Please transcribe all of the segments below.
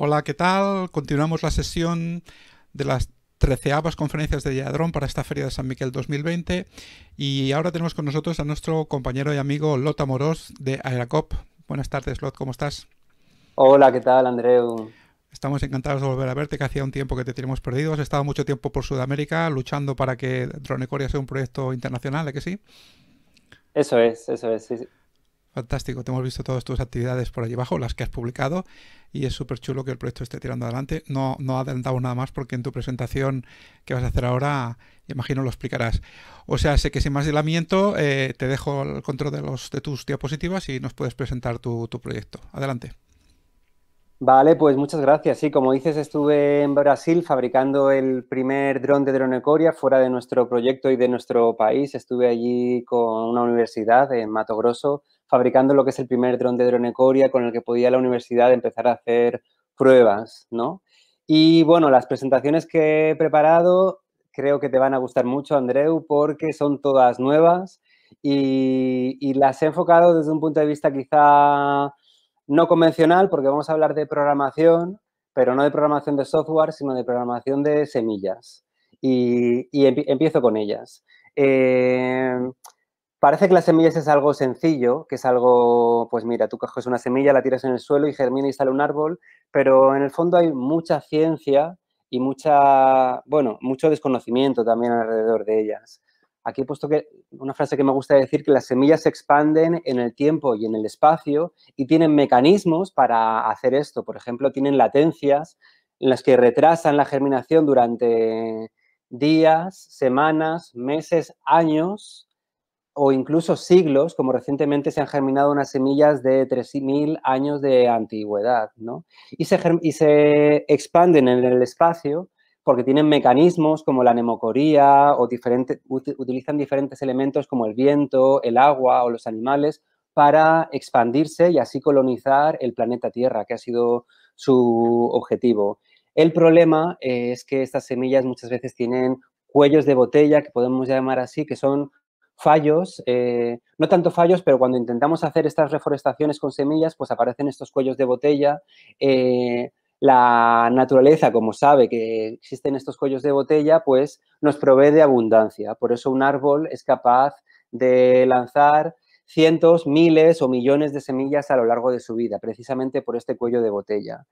Hola, ¿qué tal? Continuamos la sesión de las treceavas conferencias de Yadron para esta Feria de San Miguel 2020 y ahora tenemos con nosotros a nuestro compañero y amigo Lot Amorós de Aeracop. Buenas tardes, Lot, ¿cómo estás? Hola, ¿qué tal, Andreu? Estamos encantados de volver a verte, que hacía un tiempo que te teníamos perdido. Has estado mucho tiempo por Sudamérica luchando para que Dronecoria sea un proyecto internacional, de que sí? Eso es, eso es. sí. Fantástico, te hemos visto todas tus actividades por allí abajo, las que has publicado, y es súper chulo que el proyecto esté tirando adelante. No, no adelantamos nada más porque en tu presentación que vas a hacer ahora, imagino lo explicarás. O sea, sé que sin más dilamiento, eh, te dejo el control de, los, de tus diapositivas y nos puedes presentar tu, tu proyecto. Adelante. Vale, pues muchas gracias. Sí, como dices, estuve en Brasil fabricando el primer dron de Dronecoria fuera de nuestro proyecto y de nuestro país. Estuve allí con una universidad en Mato Grosso fabricando lo que es el primer dron de Dronecoria con el que podía la universidad empezar a hacer pruebas, ¿no? Y bueno, las presentaciones que he preparado creo que te van a gustar mucho, Andreu, porque son todas nuevas y, las he enfocado desde un punto de vista quizá no convencional, porque vamos a hablar de programación, pero no de programación de software, sino de programación de semillas. Y, empiezo con ellas. Eh, Parece que las semillas es algo sencillo, que es algo, pues mira, tú coges una semilla, la tiras en el suelo y germina y sale un árbol, pero en el fondo hay mucha ciencia y mucha, bueno, mucho desconocimiento también alrededor de ellas. Aquí he puesto que una frase que me gusta decir que las semillas se expanden en el tiempo y en el espacio y tienen mecanismos para hacer esto. Por ejemplo, tienen latencias en las que retrasan la germinación durante días, semanas, meses, años o incluso siglos, como recientemente se han germinado unas semillas de 3.000 años de antigüedad, ¿no? Y se, y se expanden en el espacio porque tienen mecanismos como la nemocoría o utilizan diferentes elementos como el viento, el agua o los animales para expandirse y así colonizar el planeta Tierra, que ha sido su objetivo. El problema eh, es que estas semillas muchas veces tienen cuellos de botella, que podemos llamar así, que son fallos, eh, no tanto fallos, pero cuando intentamos hacer estas reforestaciones con semillas, pues aparecen estos cuellos de botella. Eh, la naturaleza, como sabe que existen estos cuellos de botella, pues nos provee de abundancia. Por eso un árbol es capaz de lanzar cientos, miles o millones de semillas a lo largo de su vida, precisamente por este cuello de botella.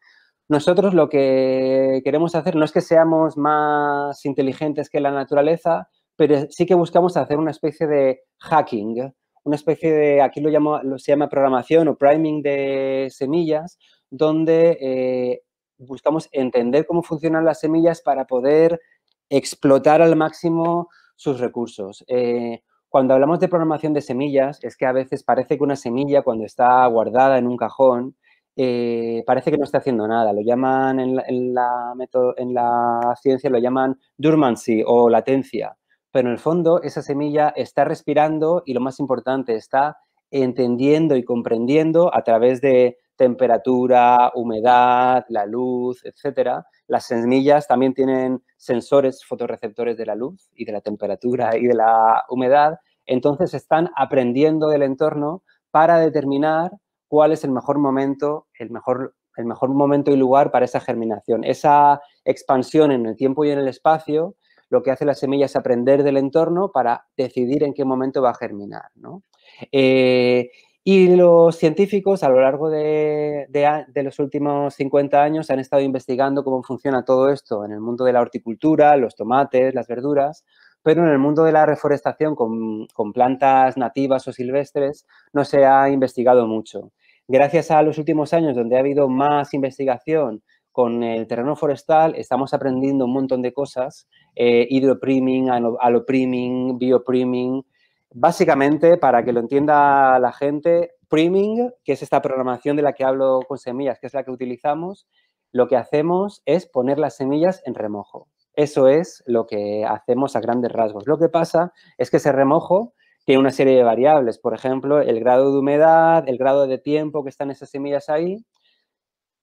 Nosotros lo que queremos hacer no es que seamos más inteligentes que la naturaleza, pero sí que buscamos hacer una especie de hacking, una especie de, aquí lo, llamo, lo se llama programación o priming de semillas, donde eh, buscamos entender cómo funcionan las semillas para poder explotar al máximo sus recursos. Eh, cuando hablamos de programación de semillas, es que a veces parece que una semilla cuando está guardada en un cajón, eh, parece que no está haciendo nada. Lo llaman en la, en la, en la ciencia, lo llaman dormancy o latencia pero en el fondo esa semilla está respirando y lo más importante, está entendiendo y comprendiendo a través de temperatura, humedad, la luz, etcétera. Las semillas también tienen sensores fotorreceptores de la luz y de la temperatura y de la humedad, entonces están aprendiendo del entorno para determinar cuál es el mejor momento, el mejor, el mejor momento y lugar para esa germinación. Esa expansión en el tiempo y en el espacio lo que hace la semilla es aprender del entorno para decidir en qué momento va a germinar. ¿no? Eh, y los científicos a lo largo de, los últimos 50 años han estado investigando cómo funciona todo esto en el mundo de la horticultura, los tomates, las verduras, pero en el mundo de la reforestación con, con plantas nativas o silvestres no se ha investigado mucho. Gracias a los últimos años donde ha habido más investigación con el terreno forestal estamos aprendiendo un montón de cosas, eh, lo biopriming. biopriming, Básicamente, para que lo entienda la gente, priming, que es esta programación de la que hablo con semillas, que es la que utilizamos, lo que hacemos es poner las semillas en remojo. Eso es lo que hacemos a grandes rasgos. Lo que pasa es que ese remojo tiene una serie de variables, por ejemplo, el grado de humedad, el grado de tiempo que están esas semillas ahí,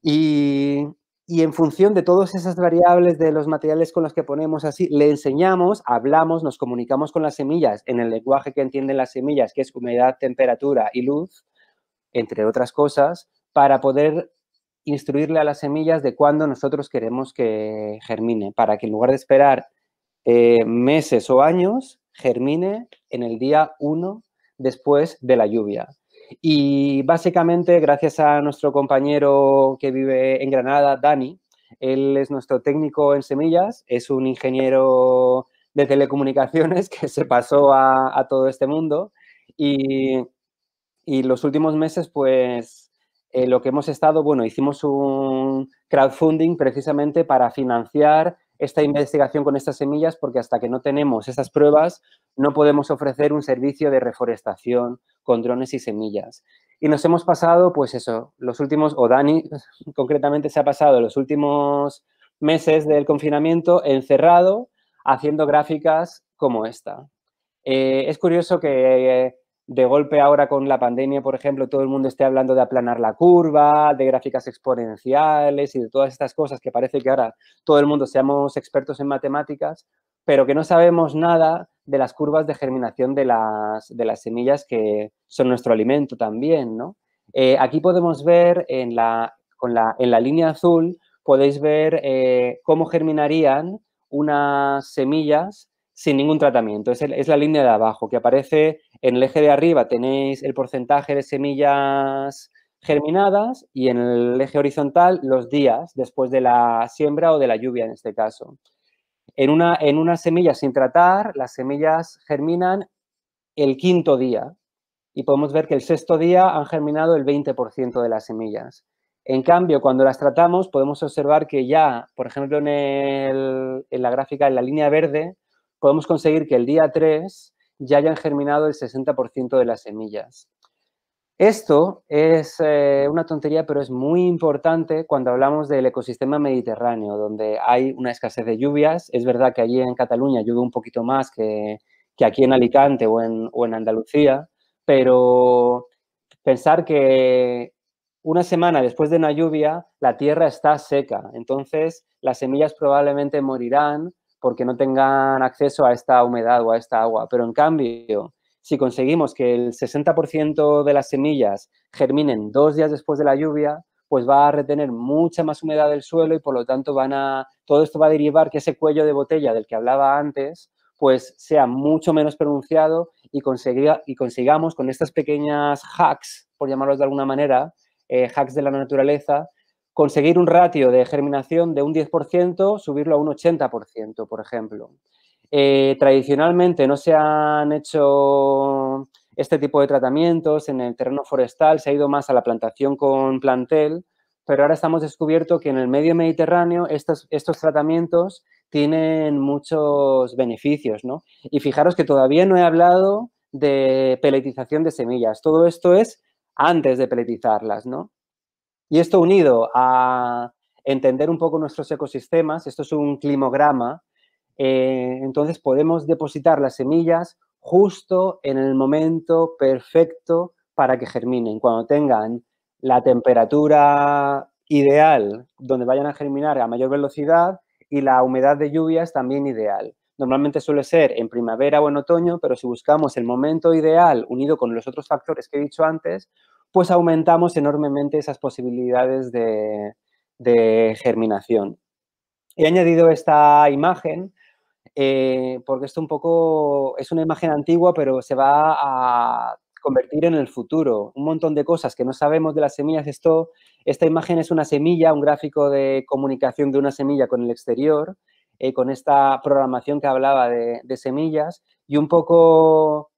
y y en función de todas esas variables de los materiales con los que ponemos así, le enseñamos, hablamos, nos comunicamos con las semillas en el lenguaje que entienden las semillas, que es humedad, temperatura y luz, entre otras cosas, para poder instruirle a las semillas de cuándo nosotros queremos que germine, para que en lugar de esperar eh, meses o años, germine en el día 1 después de la lluvia. Y básicamente, gracias a nuestro compañero que vive en Granada, Dani, él es nuestro técnico en semillas, es un ingeniero de telecomunicaciones que se pasó a, todo este mundo y, los últimos meses, pues, eh, lo que hemos estado, bueno, hicimos un crowdfunding precisamente para financiar esta investigación con estas semillas porque hasta que no tenemos esas pruebas no podemos ofrecer un servicio de reforestación con drones y semillas. Y nos hemos pasado, pues eso, los últimos, o Dani concretamente se ha pasado los últimos meses del confinamiento encerrado haciendo gráficas como esta. Eh, es curioso que eh, de golpe ahora con la pandemia, por ejemplo, todo el mundo esté hablando de aplanar la curva, de gráficas exponenciales y de todas estas cosas que parece que ahora todo el mundo seamos expertos en matemáticas, pero que no sabemos nada de las curvas de germinación de las, de las semillas que son nuestro alimento también, ¿no? Eh, aquí podemos ver en la, con la, en la línea azul, podéis ver eh, cómo germinarían unas semillas sin ningún tratamiento. Es, la línea de abajo que aparece en el eje de arriba tenéis el porcentaje de semillas germinadas y en el eje horizontal los días después de la siembra o de la lluvia en este caso. En una, en una semilla sin tratar, las semillas germinan el quinto día y podemos ver que el sexto día han germinado el 20% de las semillas. En cambio, cuando las tratamos, podemos observar que ya, por ejemplo, en, el, en la gráfica, en la línea verde, podemos conseguir que el día 3 ya hayan germinado el 60% de las semillas. Esto es eh, una tontería, pero es muy importante cuando hablamos del ecosistema mediterráneo, donde hay una escasez de lluvias. Es verdad que allí en Cataluña llueve un poquito más que, aquí en Alicante o en, o en Andalucía, pero pensar que una semana después de una lluvia la tierra está seca, entonces las semillas probablemente morirán porque no tengan acceso a esta humedad o a esta agua. Pero en cambio, si conseguimos que el 60% de las semillas germinen dos días después de la lluvia, pues va a retener mucha más humedad del suelo y por lo tanto van a, todo esto va a derivar que ese cuello de botella del que hablaba antes, pues sea mucho menos pronunciado y, y consigamos con estas pequeñas hacks, por llamarlos de alguna manera, eh, hacks de la naturaleza, conseguir un ratio de germinación de un 10%, subirlo a un 80%, por ejemplo. Eh, tradicionalmente no se han hecho este tipo de tratamientos en el terreno forestal, se ha ido más a la plantación con plantel, pero ahora estamos descubierto que en el medio mediterráneo estos, estos tratamientos tienen muchos beneficios, ¿no? Y fijaros que todavía no he hablado de peletización de semillas. Todo esto es antes de peletizarlas, ¿no? Y esto unido a entender un poco nuestros ecosistemas, esto es un climograma, eh, entonces podemos depositar las semillas justo en el momento perfecto para que germinen, cuando tengan la temperatura ideal donde vayan a germinar a mayor velocidad y la humedad de lluvias también ideal. Normalmente suele ser en primavera o en otoño, pero si buscamos el momento ideal unido con los otros factores que he dicho antes, pues aumentamos enormemente esas posibilidades de, germinación. He añadido esta imagen eh, porque esto un poco es una imagen antigua, pero se va a convertir en el futuro. Un montón de cosas que no sabemos de las semillas. Esto, esta imagen es una semilla, un gráfico de comunicación de una semilla con el exterior, eh, con esta programación que hablaba de, de, semillas y un poco,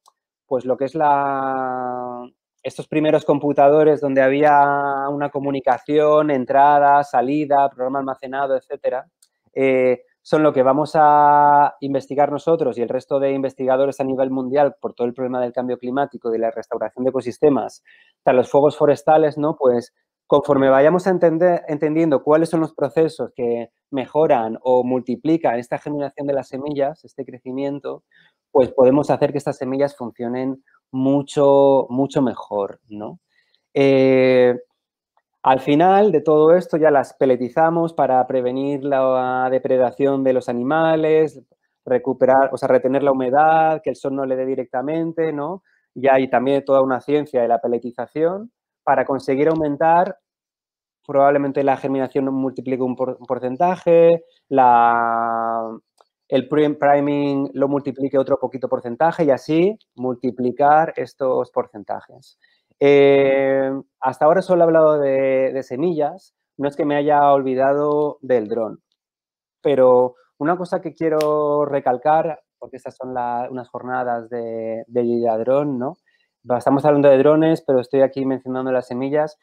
pues lo que es la, estos primeros computadores donde había una comunicación, entrada, salida, programa almacenado, etcétera, eh, son lo que vamos a investigar nosotros y el resto de investigadores a nivel mundial por todo el problema del cambio climático, de la restauración de ecosistemas, de los fuegos forestales, ¿no? Pues conforme vayamos a entender, entendiendo cuáles son los procesos que mejoran o multiplican esta generación de las semillas, este crecimiento, pues podemos hacer que estas semillas funcionen mucho, mucho mejor, ¿no? Eh, al final de todo esto ya las peletizamos para prevenir la depredación de los animales, recuperar, o sea, retener la humedad, que el sol no le dé directamente, ¿no? Y hay también toda una ciencia de la peletización para conseguir aumentar probablemente la germinación multiplica un porcentaje, la el priming lo multiplique otro poquito porcentaje y así multiplicar estos porcentajes. Eh, hasta ahora solo he hablado de, semillas, no es que me haya olvidado del dron, pero una cosa que quiero recalcar, porque estas son unas jornadas de, de Dron, ¿no? Estamos hablando de drones, pero estoy aquí mencionando las semillas.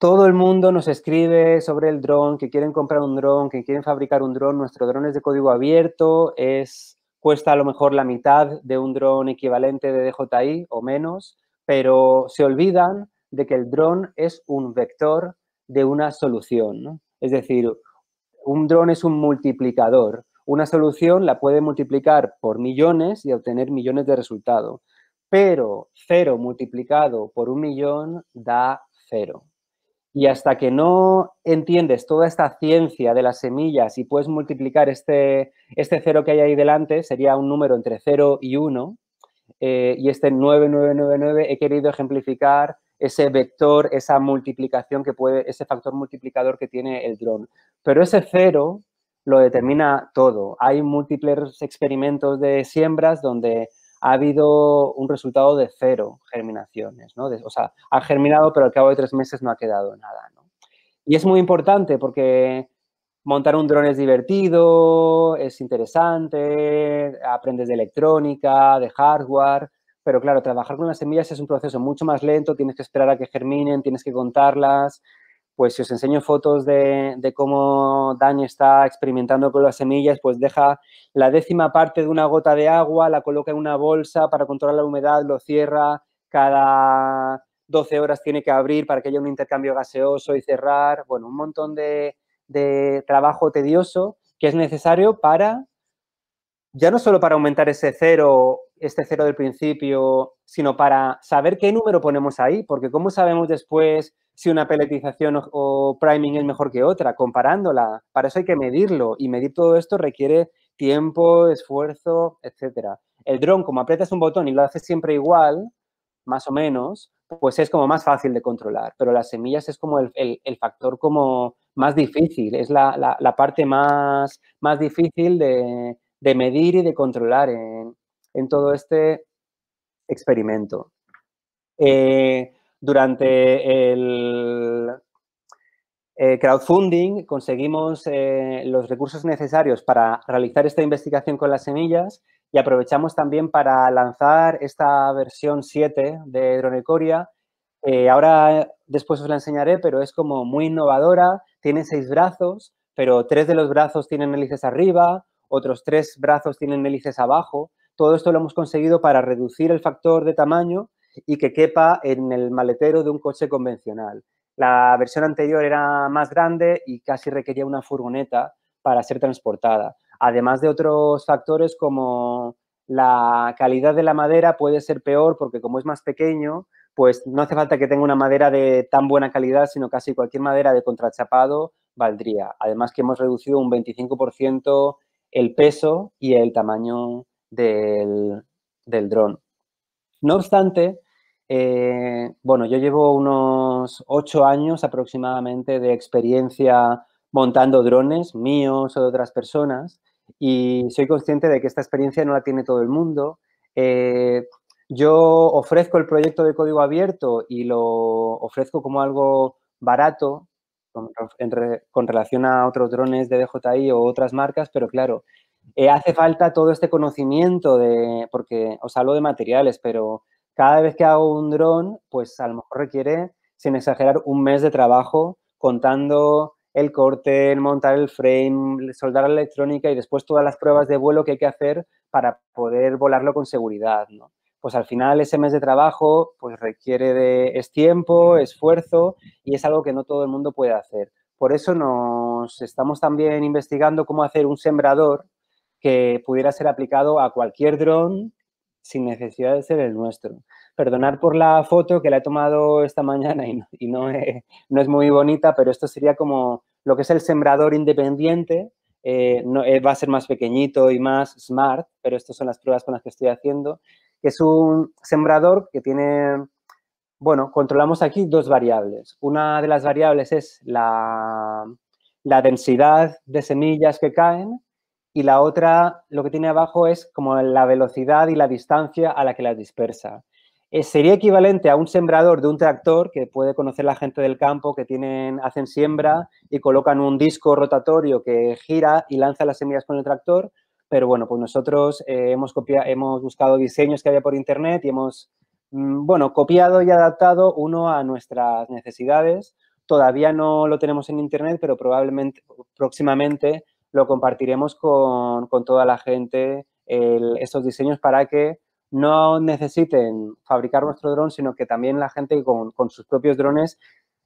Todo el mundo nos escribe sobre el dron, que quieren comprar un dron, que quieren fabricar un dron. Nuestro dron es de código abierto, es, cuesta a lo mejor la mitad de un dron equivalente de DJI o menos, pero se olvidan de que el dron es un vector de una solución. Es decir, un dron es un multiplicador. Una solución la puede multiplicar por millones y obtener millones de resultados, pero cero multiplicado por un millón da cero. Y hasta que no entiendes toda esta ciencia de las semillas y puedes multiplicar este, este cero que hay ahí delante, sería un número entre 0 y 1, eh, y este 9999 he querido ejemplificar ese vector, esa multiplicación que puede, ese factor multiplicador que tiene el dron. Pero ese cero lo determina todo. Hay múltiples experimentos de siembras donde ha habido un resultado de cero germinaciones, ¿no? o sea, ha germinado, pero al cabo de tres meses no ha quedado nada, ¿no? Y es muy importante porque montar un dron es divertido, es interesante, aprendes de electrónica, de hardware, pero claro, trabajar con las semillas es un proceso mucho más lento, tienes que esperar a que germinen, tienes que contarlas, pues si os enseño fotos de, cómo Dani está experimentando con las semillas, pues deja la décima parte de una gota de agua, la coloca en una bolsa para controlar la humedad, lo cierra, cada 12 horas tiene que abrir para que haya un intercambio gaseoso y cerrar, bueno, un montón de, de trabajo tedioso que es necesario para, ya no solo para aumentar ese cero, este cero del principio, sino para saber qué número ponemos ahí, porque cómo sabemos después si una peletización o, priming es mejor que otra, comparándola. Para eso hay que medirlo y medir todo esto requiere tiempo, esfuerzo, etcétera. El drone, como aprietas un botón y lo haces siempre igual, más o menos, pues es como más fácil de controlar. Pero las semillas es como el, factor como más difícil, es la, parte más, más difícil de, medir y de controlar en, en todo este experimento. Eh, durante el eh, crowdfunding conseguimos eh, los recursos necesarios para realizar esta investigación con las semillas y aprovechamos también para lanzar esta versión 7 de Dronecoria. Eh, ahora después os la enseñaré, pero es como muy innovadora, tiene seis brazos, pero tres de los brazos tienen hélices arriba, otros tres brazos tienen hélices abajo. Todo esto lo hemos conseguido para reducir el factor de tamaño y que quepa en el maletero de un coche convencional. La versión anterior era más grande y casi requería una furgoneta para ser transportada, además de otros factores como la calidad de la madera puede ser peor porque como es más pequeño, pues no hace falta que tenga una madera de tan buena calidad, sino casi cualquier madera de contrachapado valdría. Además que hemos reducido un 25% el peso y el tamaño del, del dron. No obstante, eh, bueno, yo llevo unos ocho años aproximadamente de experiencia montando drones míos o de otras personas y soy consciente de que esta experiencia no la tiene todo el mundo. Eh, yo ofrezco el proyecto de código abierto y lo ofrezco como algo barato con, con relación a otros drones de DJI o otras marcas, pero claro, eh, hace falta todo este conocimiento de, porque os hablo de materiales, pero cada vez que hago un dron, pues a lo mejor requiere, sin exagerar, un mes de trabajo contando el corte, el montar el frame, soldar la electrónica y después todas las pruebas de vuelo que hay que hacer para poder volarlo con seguridad, Pues al final ese mes de trabajo pues requiere de es tiempo, esfuerzo y es algo que no todo el mundo puede hacer. Por eso nos estamos también investigando cómo hacer un sembrador que pudiera ser aplicado a cualquier dron sin necesidad de ser el nuestro. Perdonar por la foto que la he tomado esta mañana y, no, es, muy bonita, pero esto sería como lo que es el sembrador independiente. Eh, no, eh, va a ser más pequeñito y más smart, pero estas son las pruebas con las que estoy haciendo, es un sembrador que tiene, bueno, controlamos aquí dos variables. Una de las variables es la densidad de semillas que caen y la otra, lo que tiene abajo es como la velocidad y la distancia a la que las dispersa. Eh, sería equivalente a un sembrador de un tractor que puede conocer la gente del campo que tienen, hacen siembra y colocan un disco rotatorio que gira y lanza las semillas con el tractor. Pero bueno, pues nosotros eh, hemos, copiado, hemos buscado diseños que había por internet y hemos, mm, bueno, copiado y adaptado uno a nuestras necesidades. Todavía no lo tenemos en internet, pero probablemente próximamente lo compartiremos con, toda la gente estos diseños para que no necesiten fabricar nuestro dron, sino que también la gente con, sus propios drones,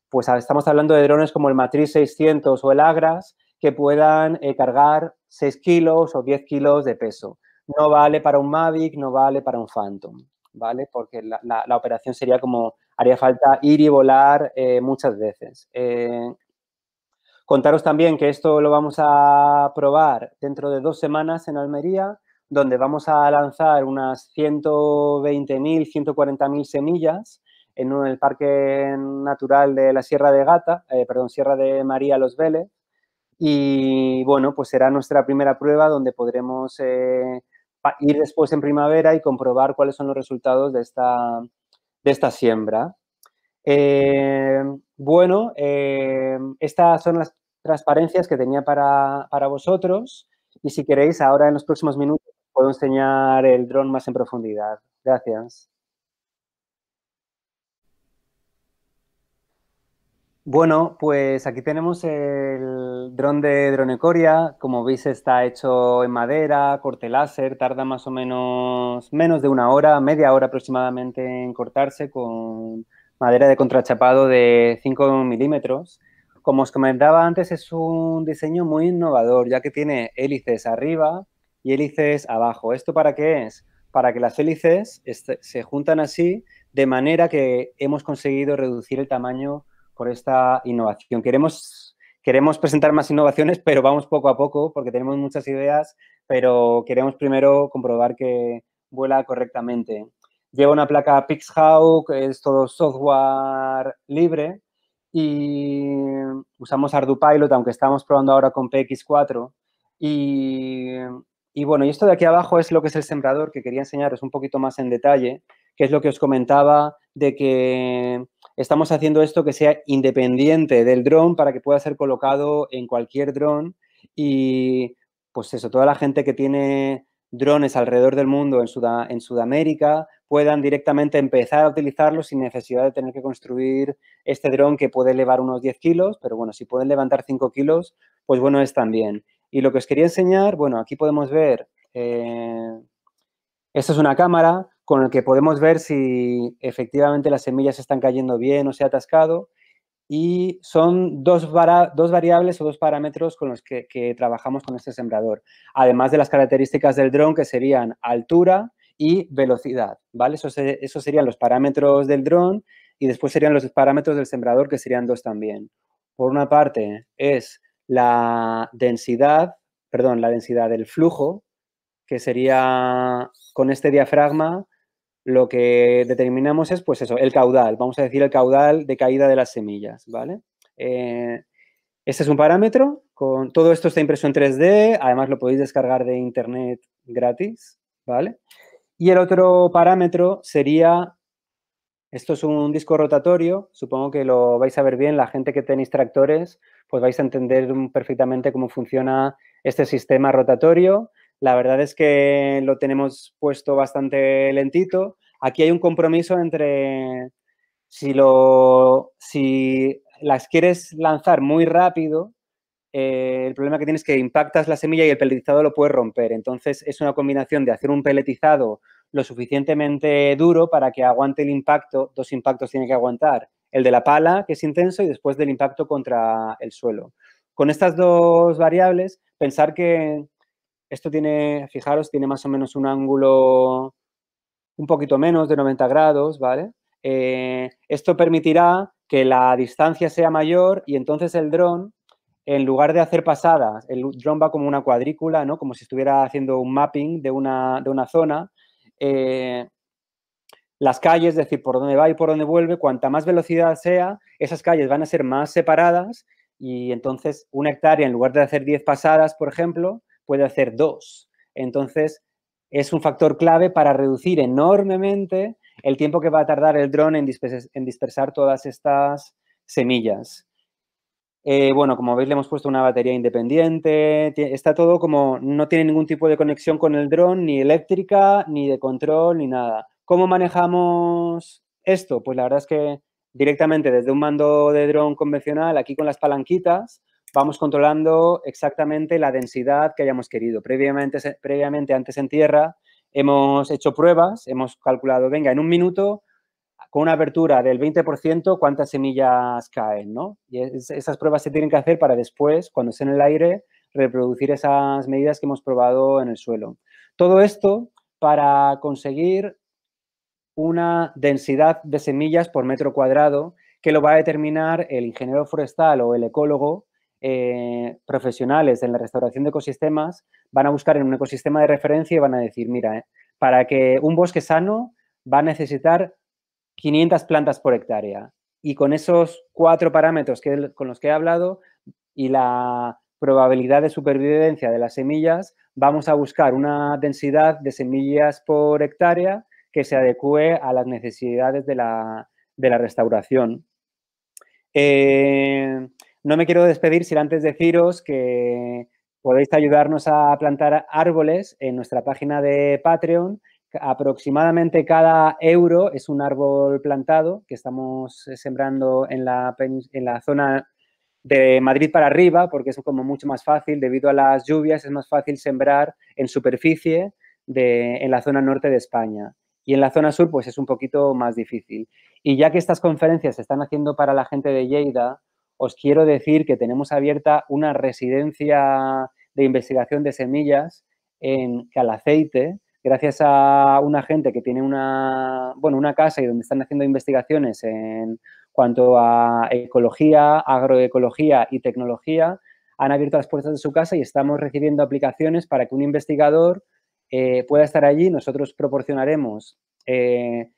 pues estamos hablando de drones como el Matriz 600 o el Agras, que puedan eh, cargar 6 kilos o 10 kilos de peso. No vale para un Mavic, no vale para un Phantom, ¿vale? Porque la, operación sería como haría falta ir y volar eh, muchas veces. Eh, Contaros también que esto lo vamos a probar dentro de dos semanas en Almería, donde vamos a lanzar unas 120.000, 140.000 semillas en el Parque Natural de la Sierra de Gata, eh, perdón, Sierra de María Los Vélez. Y bueno, pues será nuestra primera prueba donde podremos eh, ir después en primavera y comprobar cuáles son los resultados de esta, de esta siembra. Eh, bueno, eh, estas son las transparencias que tenía para, para, vosotros y si queréis, ahora en los próximos minutos puedo enseñar el dron más en profundidad. Gracias. Bueno, pues aquí tenemos el dron de Dronecoria. Como veis, está hecho en madera, corte láser, tarda más o menos menos de una hora, media hora aproximadamente en cortarse con madera de contrachapado de 5 milímetros. Como os comentaba antes, es un diseño muy innovador, ya que tiene hélices arriba y hélices abajo. ¿Esto para qué es? Para que las hélices se juntan así, de manera que hemos conseguido reducir el tamaño por esta innovación. Queremos, queremos presentar más innovaciones, pero vamos poco a poco, porque tenemos muchas ideas, pero queremos primero comprobar que vuela correctamente. Lleva una placa Pixhawk, es todo software libre y usamos ArduPilot, aunque estamos probando ahora con PX4. Y, y bueno, y esto de aquí abajo es lo que es el sembrador, que quería enseñaros un poquito más en detalle, que es lo que os comentaba de que estamos haciendo esto que sea independiente del dron para que pueda ser colocado en cualquier dron y pues eso, toda la gente que tiene drones alrededor del mundo, en, Sudamérica, puedan directamente empezar a utilizarlo sin necesidad de tener que construir este dron que puede elevar unos 10 kilos, pero bueno, si pueden levantar 5 kilos, pues bueno es también. Y lo que os quería enseñar, bueno, aquí podemos ver, eh, esta es una cámara con la que podemos ver si efectivamente las semillas están cayendo bien o se ha atascado y son dos, dos, variables o dos parámetros con los que, trabajamos con este sembrador, además de las características del dron que serían altura y velocidad, ¿vale? Esos, serían los parámetros del dron y después serían los parámetros del sembrador que serían dos también. Por una parte es la densidad, perdón, la densidad del flujo, que sería con este diafragma lo que determinamos es, pues eso, el caudal, vamos a decir el caudal de caída de las semillas, ¿vale? Eh, este es un parámetro, con, todo esto está impreso en 3D, además lo podéis descargar de internet gratis, ¿vale? Y el otro parámetro sería, esto es un disco rotatorio, supongo que lo vais a ver bien, la gente que tenéis tractores, pues vais a entender perfectamente cómo funciona este sistema rotatorio, la verdad es que lo tenemos puesto bastante lentito. Aquí hay un compromiso entre si, lo, si las quieres lanzar muy rápido, eh, el problema que tienes es que impactas la semilla y el peletizado lo puedes romper. Entonces es una combinación de hacer un peletizado lo suficientemente duro para que aguante el impacto, dos impactos tiene que aguantar, el de la pala, que es intenso, y después del impacto contra el suelo. Con estas dos variables, pensar que esto tiene, fijaros, tiene más o menos un ángulo un poquito menos de 90 grados, ¿vale? Eh, esto permitirá que la distancia sea mayor y entonces el dron, en lugar de hacer pasadas, el dron va como una cuadrícula, ¿no? Como si estuviera haciendo un mapping de una, zona. Eh, las calles, es decir, por dónde va y por dónde vuelve, cuanta más velocidad sea, esas calles van a ser más separadas y entonces una hectárea, en lugar de hacer 10 pasadas, por ejemplo, puede hacer dos. Entonces, es un factor clave para reducir enormemente el tiempo que va a tardar el dron en, dispersar todas estas semillas. Eh, bueno, como veis, le hemos puesto una batería independiente. Está todo como, no tiene ningún tipo de conexión con el dron, ni eléctrica, ni de control, ni nada. ¿Cómo manejamos esto? Pues la verdad es que directamente desde un mando de dron convencional, aquí con las palanquitas, vamos controlando exactamente la densidad que hayamos querido. Previamente, previamente antes en tierra, hemos hecho pruebas, hemos calculado, venga, en un minuto, con una abertura del 20%, cuántas semillas caen, ¿no? Y esas pruebas se tienen que hacer para después, cuando estén en el aire, reproducir esas medidas que hemos probado en el suelo. Todo esto para conseguir una densidad de semillas por metro cuadrado que lo va a determinar el ingeniero forestal o el ecólogo eh, profesionales en la restauración de ecosistemas van a buscar en un ecosistema de referencia y van a decir, mira, eh, para que un bosque sano va a necesitar 500 plantas por hectárea. Y con esos cuatro parámetros que, con los que he hablado y la probabilidad de supervivencia de las semillas, vamos a buscar una densidad de semillas por hectárea que se adecue a las necesidades de la, de la restauración. Eh, no me quiero despedir sin antes deciros que podéis ayudarnos a plantar árboles en nuestra página de Patreon. Aproximadamente cada euro es un árbol plantado que estamos sembrando en la, zona de Madrid para arriba, porque es como mucho más fácil, debido a las lluvias, es más fácil sembrar en superficie en la zona norte de España. Y en la zona sur, pues es un poquito más difícil. Y ya que estas conferencias se están haciendo para la gente de Lleida, os quiero decir que tenemos abierta una residencia de investigación de semillas en Calaceite, gracias a una gente que tiene una, bueno, una casa y donde están haciendo investigaciones en cuanto a ecología, agroecología y tecnología, han abierto las puertas de su casa y estamos recibiendo aplicaciones para que un investigador eh, pueda estar allí. Nosotros proporcionaremos eh,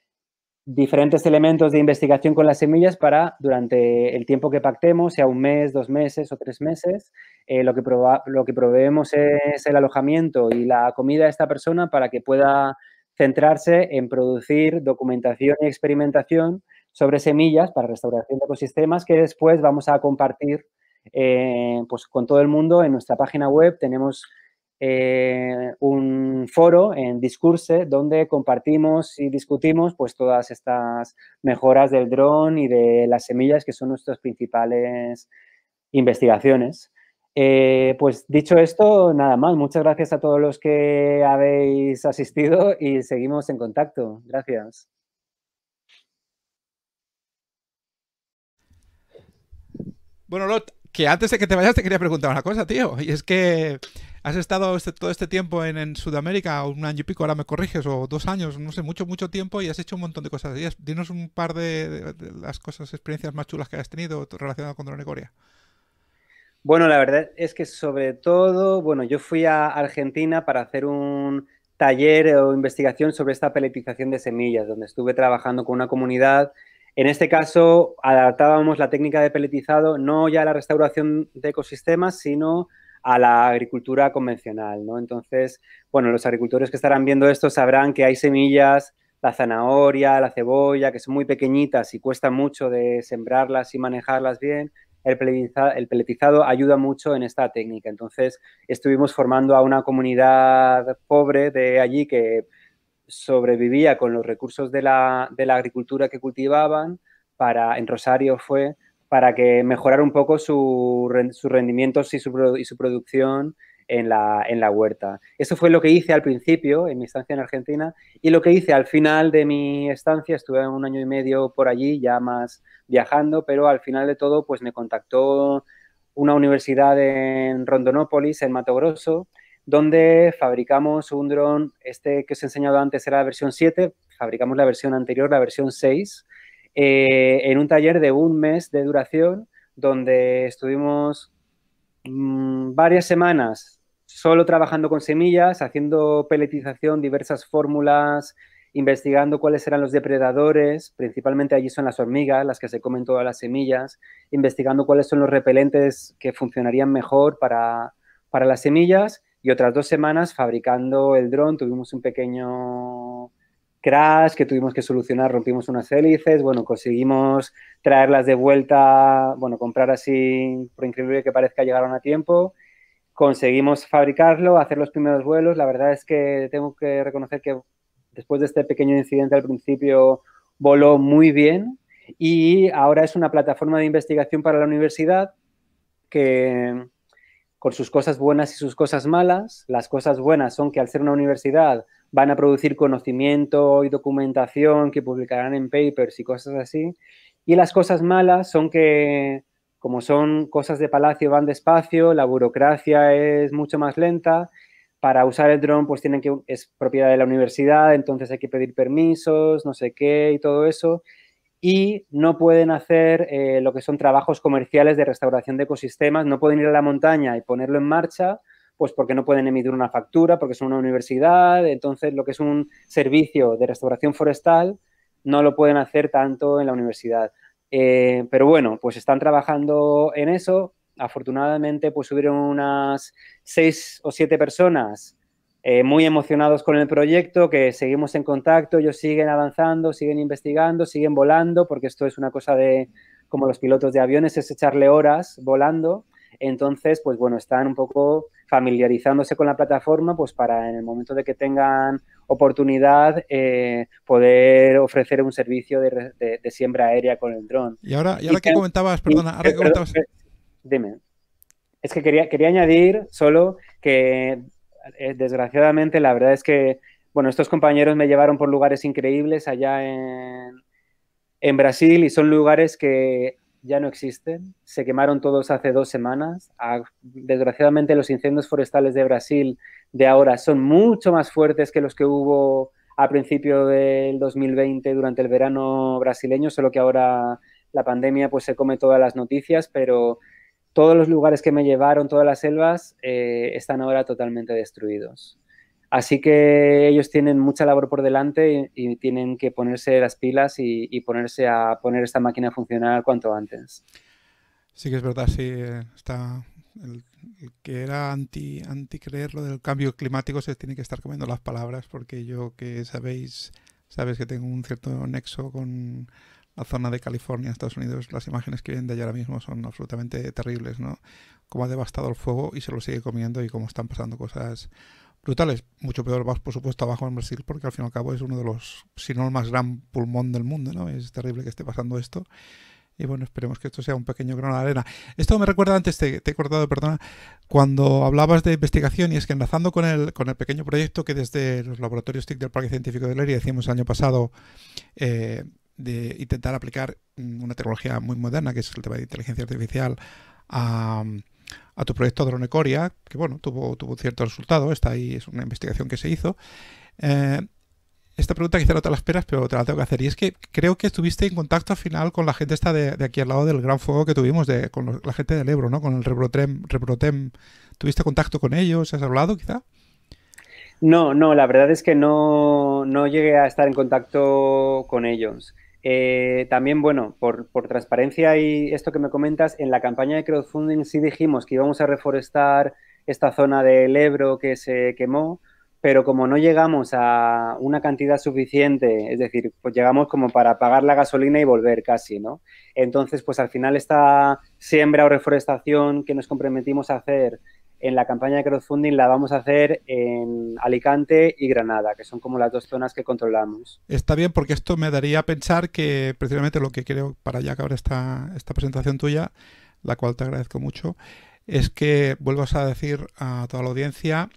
diferentes elementos de investigación con las semillas para, durante el tiempo que pactemos, sea un mes, dos meses o tres meses, eh, lo, que lo que proveemos es el alojamiento y la comida a esta persona para que pueda centrarse en producir documentación y experimentación sobre semillas para restauración de ecosistemas que después vamos a compartir eh, pues, con todo el mundo en nuestra página web. Tenemos eh, un foro en Discurse donde compartimos y discutimos pues todas estas mejoras del dron y de las semillas que son nuestras principales investigaciones. Eh, pues dicho esto, nada más. Muchas gracias a todos los que habéis asistido y seguimos en contacto. Gracias. Bueno, Lot, que antes de que te vayas te quería preguntar una cosa, tío. Y es que has estado este, todo este tiempo en, Sudamérica, un año y pico, ahora me corriges, o dos años, no sé, mucho, mucho tiempo, y has hecho un montón de cosas. dinos un par de, las cosas, experiencias más chulas que has tenido relacionadas con Dronecoria. Bueno, la verdad es que sobre todo, bueno, yo fui a Argentina para hacer un taller o investigación sobre esta peletización de semillas, donde estuve trabajando con una comunidad en este caso, adaptábamos la técnica de peletizado no ya a la restauración de ecosistemas, sino a la agricultura convencional, ¿no? Entonces, bueno, los agricultores que estarán viendo esto sabrán que hay semillas, la zanahoria, la cebolla, que son muy pequeñitas y cuesta mucho de sembrarlas y manejarlas bien. El el peletizado ayuda mucho en esta técnica. Entonces, estuvimos formando a una comunidad pobre de allí que sobrevivía con los recursos de la, agricultura que cultivaban, para, en Rosario fue, para que mejorar un poco sus su rendimientos y su, producción en la, en la, huerta. Eso fue lo que hice al principio, en mi estancia en Argentina, y lo que hice al final de mi estancia, estuve un año y medio por allí, ya más viajando, pero al final de todo, pues me contactó una universidad en Rondonópolis, en Mato Grosso, donde fabricamos un dron, este que os he enseñado antes era la versión 7, fabricamos la versión anterior, la versión 6, eh, en un taller de un mes de duración, donde estuvimos mm, varias semanas solo trabajando con semillas, haciendo peletización, diversas fórmulas, investigando cuáles eran los depredadores, principalmente allí son las hormigas, las que se comen todas las semillas, investigando cuáles son los repelentes que funcionarían mejor para, para las semillas y otras dos semanas fabricando el dron. Tuvimos un pequeño crash que tuvimos que solucionar, rompimos unas hélices, bueno, conseguimos traerlas de vuelta, bueno, comprar así, por increíble que parezca, llegaron a tiempo. Conseguimos fabricarlo, hacer los primeros vuelos. La verdad es que tengo que reconocer que después de este pequeño incidente al principio voló muy bien y ahora es una plataforma de investigación para la universidad que por sus cosas buenas y sus cosas malas. Las cosas buenas son que al ser una universidad van a producir conocimiento y documentación que publicarán en papers y cosas así. Y las cosas malas son que, como son cosas de palacio, van despacio, la burocracia es mucho más lenta. Para usar el dron, pues tienen que, es propiedad de la universidad, entonces hay que pedir permisos, no sé qué y todo eso y no pueden hacer eh, lo que son trabajos comerciales de restauración de ecosistemas, no pueden ir a la montaña y ponerlo en marcha, pues porque no pueden emitir una factura, porque son una universidad, entonces lo que es un servicio de restauración forestal no lo pueden hacer tanto en la universidad. Eh, pero bueno, pues están trabajando en eso. Afortunadamente, pues hubieron unas seis o siete personas eh, muy emocionados con el proyecto, que seguimos en contacto, ellos siguen avanzando, siguen investigando, siguen volando, porque esto es una cosa de, como los pilotos de aviones, es echarle horas volando. Entonces, pues bueno, están un poco familiarizándose con la plataforma, pues para en el momento de que tengan oportunidad eh, poder ofrecer un servicio de, siembra aérea con el dron. Y ahora, y ahora que, comentabas, perdona, ahora que comentabas... Eh, dime. Es que quería, quería añadir solo que eh, desgraciadamente, la verdad es que, bueno, estos compañeros me llevaron por lugares increíbles allá en, en Brasil y son lugares que ya no existen. Se quemaron todos hace dos semanas. Ah, desgraciadamente los incendios forestales de Brasil de ahora son mucho más fuertes que los que hubo a principio del 2020 durante el verano brasileño, solo que ahora la pandemia pues se come todas las noticias, pero todos los lugares que me llevaron, todas las selvas, eh, están ahora totalmente destruidos. Así que ellos tienen mucha labor por delante y, tienen que ponerse las pilas y, ponerse a poner esta máquina a funcionar cuanto antes. Sí que es verdad, sí. Eh, está el, que era anti, anti creer lo del cambio climático se tiene que estar comiendo las palabras porque yo que sabéis, sabéis que tengo un cierto nexo con, la zona de California, Estados Unidos, las imágenes que vienen de allá ahora mismo son absolutamente terribles, ¿no? Cómo ha devastado el fuego y se lo sigue comiendo y cómo están pasando cosas brutales. Mucho peor, por supuesto, abajo en Brasil, porque al fin y al cabo es uno de los, si no el más gran pulmón del mundo, ¿no? Es terrible que esté pasando esto. Y bueno, esperemos que esto sea un pequeño grano de arena. Esto me recuerda antes, te, te, he cortado, perdona, cuando hablabas de investigación y es que enlazando con el, con el pequeño proyecto que desde los laboratorios TIC del Parque Científico de Leria hicimos el año pasado, eh, de intentar aplicar mm, una tecnología muy moderna, que es el tema de inteligencia artificial, a, tu proyecto Dronecoria, que bueno, tuvo, tuvo cierto resultado, está ahí, es una investigación que se hizo. Eh, esta pregunta quizá no te la esperas, pero te la tengo que hacer. Y es que creo que estuviste en contacto al final con la gente esta de, aquí al lado del gran fuego que tuvimos, de, con la gente del Ebro, ¿no? Con el Rebrotem. ¿Tuviste contacto con ellos? ¿Has hablado quizá? No, no, la verdad es que no, no llegué a estar en contacto con ellos. Eh, también, bueno, por, transparencia y esto que me comentas, en la campaña de crowdfunding sí dijimos que íbamos a reforestar esta zona del Ebro que se quemó, pero como no llegamos a una cantidad suficiente, es decir, pues llegamos como para pagar la gasolina y volver casi, ¿no? Entonces, pues al final esta siembra o reforestación que nos comprometimos a hacer en la campaña de crowdfunding la vamos a hacer en Alicante y Granada, que son como las dos zonas que controlamos. Está bien, porque esto me daría a pensar que precisamente lo que creo para ya acabar esta, esta presentación tuya, la cual te agradezco mucho, es que vuelvas a decir a toda la audiencia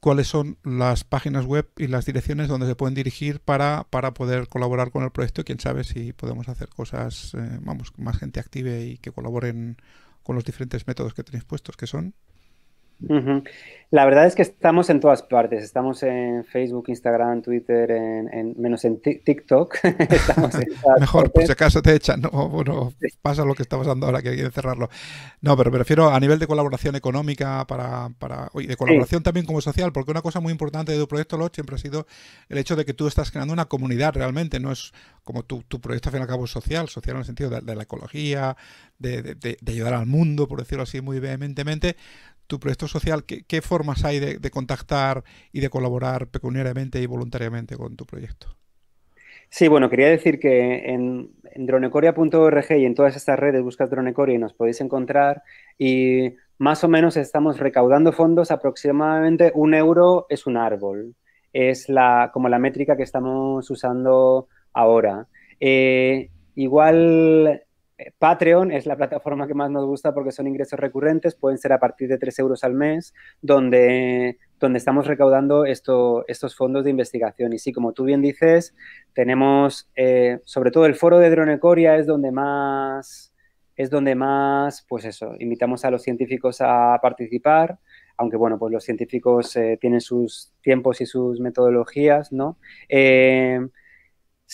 cuáles son las páginas web y las direcciones donde se pueden dirigir para, para poder colaborar con el proyecto. Quién sabe si podemos hacer cosas, eh, vamos, más gente active y que colaboren con los diferentes métodos que tenéis puestos, que son la verdad es que estamos en todas partes. Estamos en Facebook, Instagram, Twitter, en, menos en TikTok. estamos Mejor, por si acaso te echan, ¿no? pasa lo que está pasando ahora, que hay que cerrarlo. No, pero me a nivel de colaboración económica para, para de colaboración también como social, porque una cosa muy importante de tu proyecto, siempre ha sido el hecho de que tú estás creando una comunidad realmente. No es como tu, proyecto, al fin y al cabo, es social, social en el sentido de, la ecología, de, de ayudar al mundo, por decirlo así muy vehementemente tu proyecto social, ¿qué, formas hay de, contactar y de colaborar pecuniariamente y voluntariamente con tu proyecto? Sí, bueno, quería decir que en, dronecoria.org y en todas estas redes buscas Dronecoria y nos podéis encontrar y más o menos estamos recaudando fondos aproximadamente un euro es un árbol. Es la, como la métrica que estamos usando ahora. Eh, igual Patreon es la plataforma que más nos gusta porque son ingresos recurrentes, pueden ser a partir de 3 euros al mes, donde, donde estamos recaudando esto, estos fondos de investigación. Y sí, como tú bien dices, tenemos, eh, sobre todo el foro de Dronecoria es donde más, es donde más, pues eso, invitamos a los científicos a participar, aunque bueno, pues los científicos eh, tienen sus tiempos y sus metodologías, ¿no? Eh,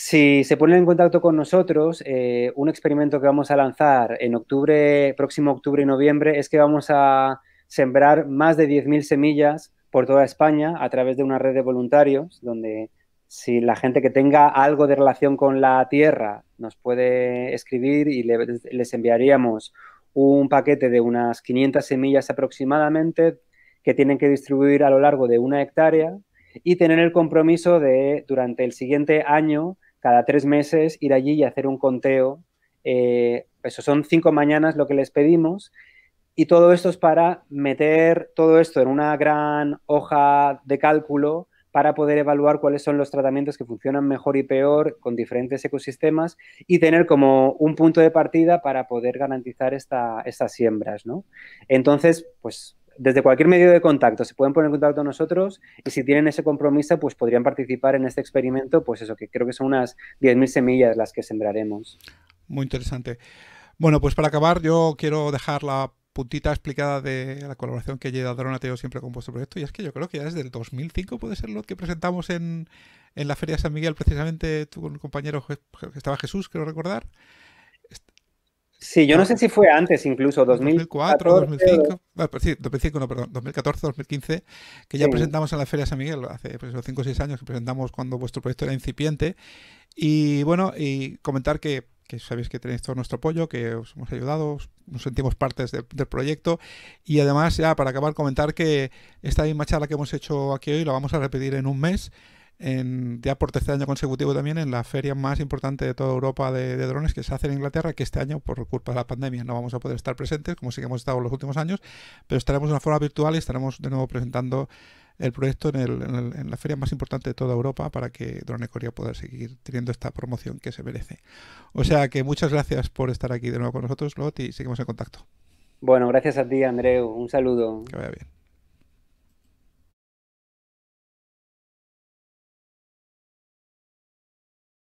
si se ponen en contacto con nosotros, eh, un experimento que vamos a lanzar en octubre, próximo octubre y noviembre, es que vamos a sembrar más de 10.000 semillas por toda España a través de una red de voluntarios, donde si la gente que tenga algo de relación con la tierra nos puede escribir y les enviaríamos un paquete de unas 500 semillas aproximadamente que tienen que distribuir a lo largo de una hectárea y tener el compromiso de durante el siguiente año cada tres meses ir allí y hacer un conteo. Eh, eso son cinco mañanas lo que les pedimos. Y todo esto es para meter todo esto en una gran hoja de cálculo para poder evaluar cuáles son los tratamientos que funcionan mejor y peor con diferentes ecosistemas y tener como un punto de partida para poder garantizar estas siembras, ¿no? Entonces, pues desde cualquier medio de contacto se pueden poner en contacto con nosotros y si tienen ese compromiso, pues podrían participar en este experimento, pues eso, que creo que son unas 10.000 semillas las que sembraremos. Muy interesante. Bueno, pues para acabar, yo quiero dejar la puntita explicada de la colaboración que lleva Dronateo siempre con vuestro proyecto, y es que yo creo que ya desde el 2005 puede ser lo que presentamos en, en la Feria de San Miguel, precisamente tu compañero que estaba Jesús, creo recordar. Sí, yo no sé si fue antes incluso, 2004, 2005, 2014, 2015, que ya presentamos en la Feria San Miguel hace pues, 5 o 6 años, que presentamos cuando vuestro proyecto era incipiente. Y bueno, y comentar que, sabéis que tenéis todo nuestro apoyo, que os hemos ayudado, nos sentimos partes del proyecto. Y además, ya para acabar, comentar que esta misma charla que hemos hecho aquí hoy la vamos a repetir en un mes en, ya por tercer año consecutivo también en la feria más importante de toda Europa de, drones que se hace en Inglaterra, que este año por culpa de la pandemia no vamos a poder estar presentes, como sí que hemos estado los últimos años, pero estaremos en una forma virtual y estaremos de nuevo presentando el proyecto en, la feria más importante de toda Europa para que Drone Corea pueda seguir teniendo esta promoción que se merece. O sea que muchas gracias por estar aquí de nuevo con nosotros, Lot, y seguimos en contacto. Bueno, gracias a ti, Andreu. Un saludo. Que vaya bien.